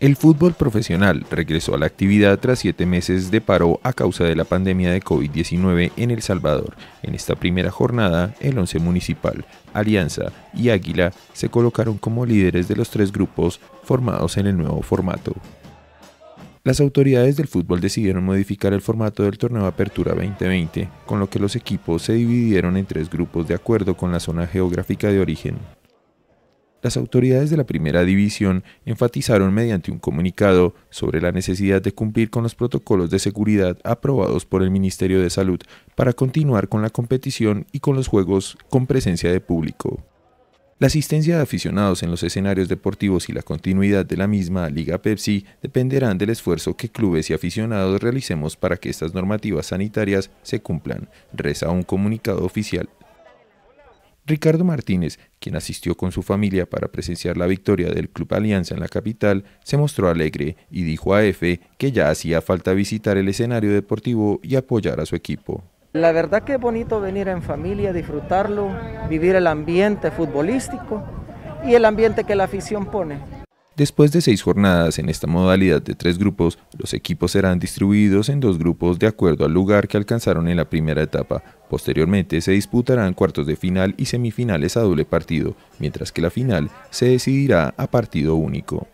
El fútbol profesional regresó a la actividad tras siete meses de paro a causa de la pandemia de COVID-19 en El Salvador. En esta primera jornada, el once municipal, Alianza y Águila se colocaron como líderes de los tres grupos formados en el nuevo formato. Las autoridades del fútbol decidieron modificar el formato del torneo Apertura 2020, con lo que los equipos se dividieron en tres grupos de acuerdo con la zona geográfica de origen las autoridades de la primera división enfatizaron mediante un comunicado sobre la necesidad de cumplir con los protocolos de seguridad aprobados por el Ministerio de Salud para continuar con la competición y con los juegos con presencia de público. La asistencia de aficionados en los escenarios deportivos y la continuidad de la misma Liga Pepsi dependerán del esfuerzo que clubes y aficionados realicemos para que estas normativas sanitarias se cumplan, reza un comunicado oficial. Ricardo Martínez, quien asistió con su familia para presenciar la victoria del Club Alianza en la capital, se mostró alegre y dijo a EFE que ya hacía falta visitar el escenario deportivo y apoyar a su equipo. La verdad que es bonito venir en familia, disfrutarlo, vivir el ambiente futbolístico y el ambiente que la afición pone. Después de seis jornadas en esta modalidad de tres grupos, los equipos serán distribuidos en dos grupos de acuerdo al lugar que alcanzaron en la primera etapa. Posteriormente se disputarán cuartos de final y semifinales a doble partido, mientras que la final se decidirá a partido único.